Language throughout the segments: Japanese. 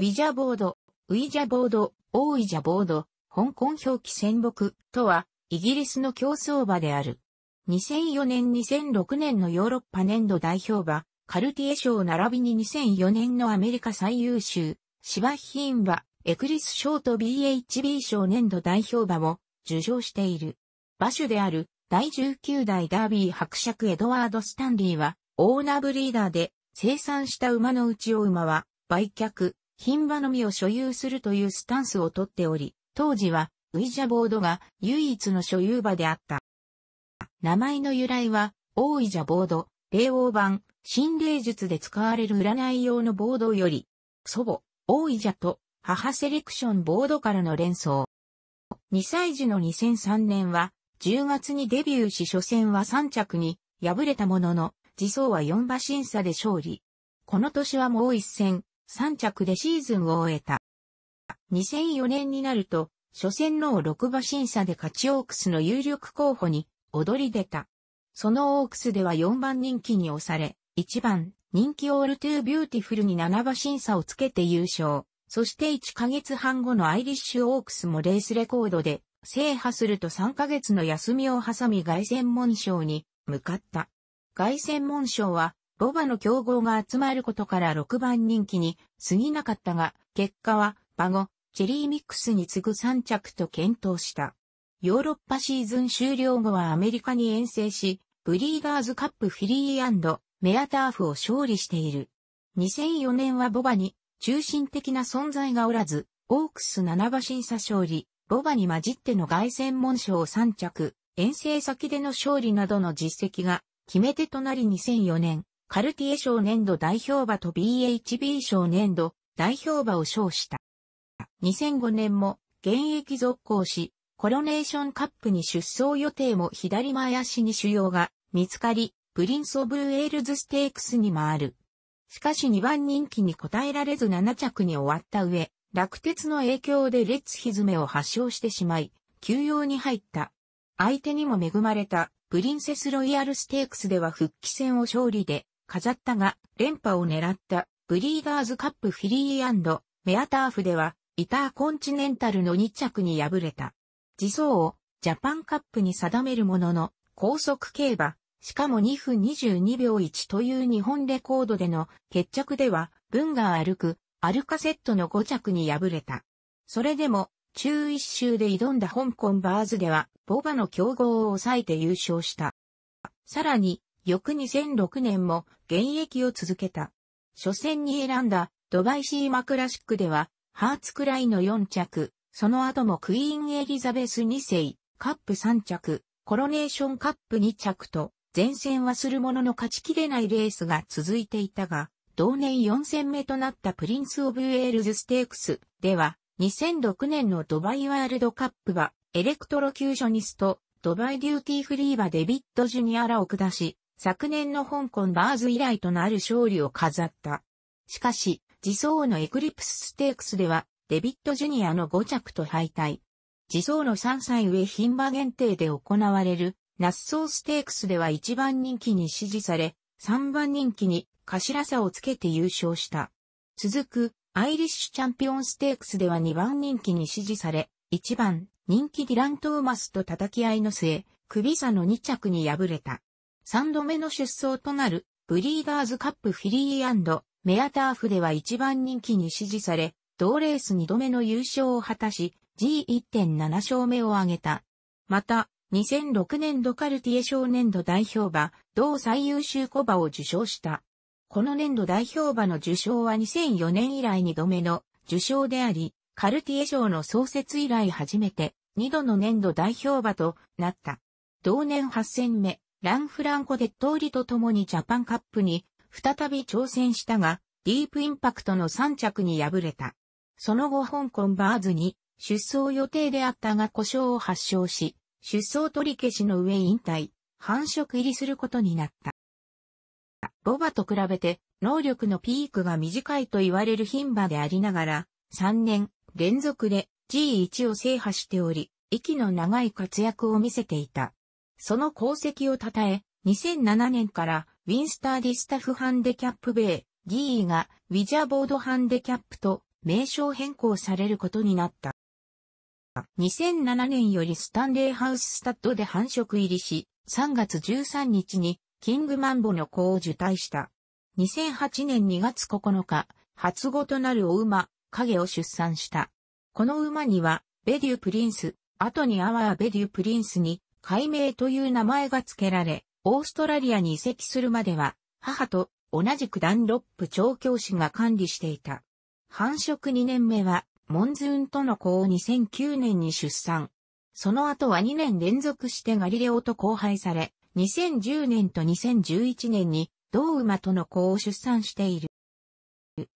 ウィジャボード、ウィジャボード、オーイジャボード、香港表記戦国とは、イギリスの競争馬である。2004年2006年のヨーロッパ年度代表馬、カルティエ賞並びに2004年のアメリカ最優秀、芝品馬、エクリス賞と BHB 賞年度代表馬も受賞している。馬主である第19代ダービー伯爵エドワード・スタンリーは、オーナーブリーダーで生産した馬のうちを馬は売却、金馬のみを所有するというスタンスをとっており、当時はウイジャボードが唯一の所有馬であった。名前の由来は、大イジャボード、霊王版、心霊術で使われる占い用のボードより、祖母、大イジャと母セレクションボードからの連想。2歳児の2003年は、10月にデビューし初戦は3着に敗れたものの、自走は4馬審査で勝利。この年はもう一戦、3着でシーズンを終えた。2004年になると、初戦の6馬審査で勝ちオークスの有力候補に踊り出た。そのオークスでは4番人気に押され、1番人気オールトゥービューティフルに7馬審査をつけて優勝。そして1ヶ月半後のアイリッシュオークスもレースレコードで制覇すると3ヶ月の休みを挟み外戦門賞に向かった。外旋門賞はボバの競合が集まることから6番人気に過ぎなかったが、結果は、バゴ、チェリーミックスに次ぐ3着と検討した。ヨーロッパシーズン終了後はアメリカに遠征し、ブリーダーズカップフィリーメアターフを勝利している。2004年はボバに中心的な存在がおらず、オークス7馬審査勝利、ボバに混じっての外戦門賞3着、遠征先での勝利などの実績が決め手となり2004年、カルティエ賞年度代表馬と BHB 賞年度代表馬を称した。2005年も現役続行し、コロネーションカップに出走予定も左前足に腫瘍が見つかり、プリンス・オブ・ウェールズ・ステークスに回る。しかし2番人気に応えられず7着に終わった上、落鉄の影響でレッツひずめを発症してしまい、休養に入った。相手にも恵まれたプリンセスロイヤルステークスでは復帰戦を勝利で飾ったが、連覇を狙ったブリーダーズカップフィリーメアターフでは、イターコンチネンタルの2着に敗れた。自走をジャパンカップに定めるものの、高速競馬、しかも2分22秒1という日本レコードでの決着では、文が歩く、アルカセットの5着に敗れた。それでも、中1周で挑んだ香港バーズでは、ボバの競合を抑えて優勝した。さらに、翌2006年も現役を続けた。初戦に選んだドバイシーマクラシックでは、ハーツクライの4着、その後もクイーンエリザベス2世、カップ3着、コロネーションカップ2着と、前線はするものの勝ちきれないレースが続いていたが、同年4戦目となったプリンス・オブ・ウェールズ・ステークスでは、2006年のドバイワールドカップは、エレクトロキューショニスト、ドバイデューティーフリーはデビッド・ジュニアらを下し、昨年の香港バーズ以来となる勝利を飾った。しかし、自走のエクリプスステークスでは、デビットジュニアの5着と敗退。自走の3歳上品馬限定で行われる、ナッソーステークスでは1番人気に支持され、3番人気に頭差をつけて優勝した。続く、アイリッシュチャンピオンステークスでは2番人気に支持され、1番人気ディラン・トーマスと叩き合いの末、首差の2着に敗れた。3度目の出走となる、ブリーダーズカップフィリーメアターフでは一番人気に支持され、同レース2度目の優勝を果たし、G1.7 勝目を挙げた。また、2006年度カルティエ少年度代表馬、同最優秀コバを受賞した。この年度代表馬の受賞は2004年以来2度目の受賞であり、カルティエ賞の創設以来初めて2度の年度代表馬となった。同年8戦目、ランフランコデッりーリと共にジャパンカップに再び挑戦したが、ディープインパクトの3着に敗れた。その後香港バーズに出走予定であったが故障を発症し、出走取り消しの上引退、繁殖入りすることになった。ボバと比べて能力のピークが短いと言われる牝馬でありながら、3年連続で G1 を制覇しており、息の長い活躍を見せていた。その功績を称え、2007年からウィンスターディスタフハンデキャップベイ・ d ーがウィジャボードハンデキャップと名称変更されることになった。2007年よりスタンレーハウススタッドで繁殖入りし、3月13日にキングマンボの子を受胎した。2008年2月9日、初語となるお馬、影を出産した。この馬には、ベデュープリンス、後にアワーベデュープリンスに、改名という名前が付けられ、オーストラリアに移籍するまでは、母と同じくダンロップ調教師が管理していた。繁殖2年目は、モンズーンとの子を2009年に出産。その後は2年連続してガリレオと交配され、2010年と2011年に、同馬との子を出産している。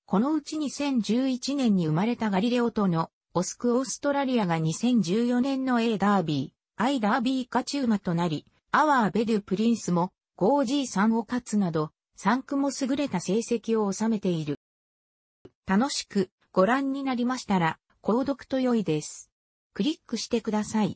このうち2011年に生まれたガリレオとの、オスクオーストラリアが2014年の A ダービアイダービーカチューマとなり、アワーベデュプリンスもゴージーさんを勝つなど、3区も優れた成績を収めている。楽しくご覧になりましたら、購読と良いです。クリックしてください。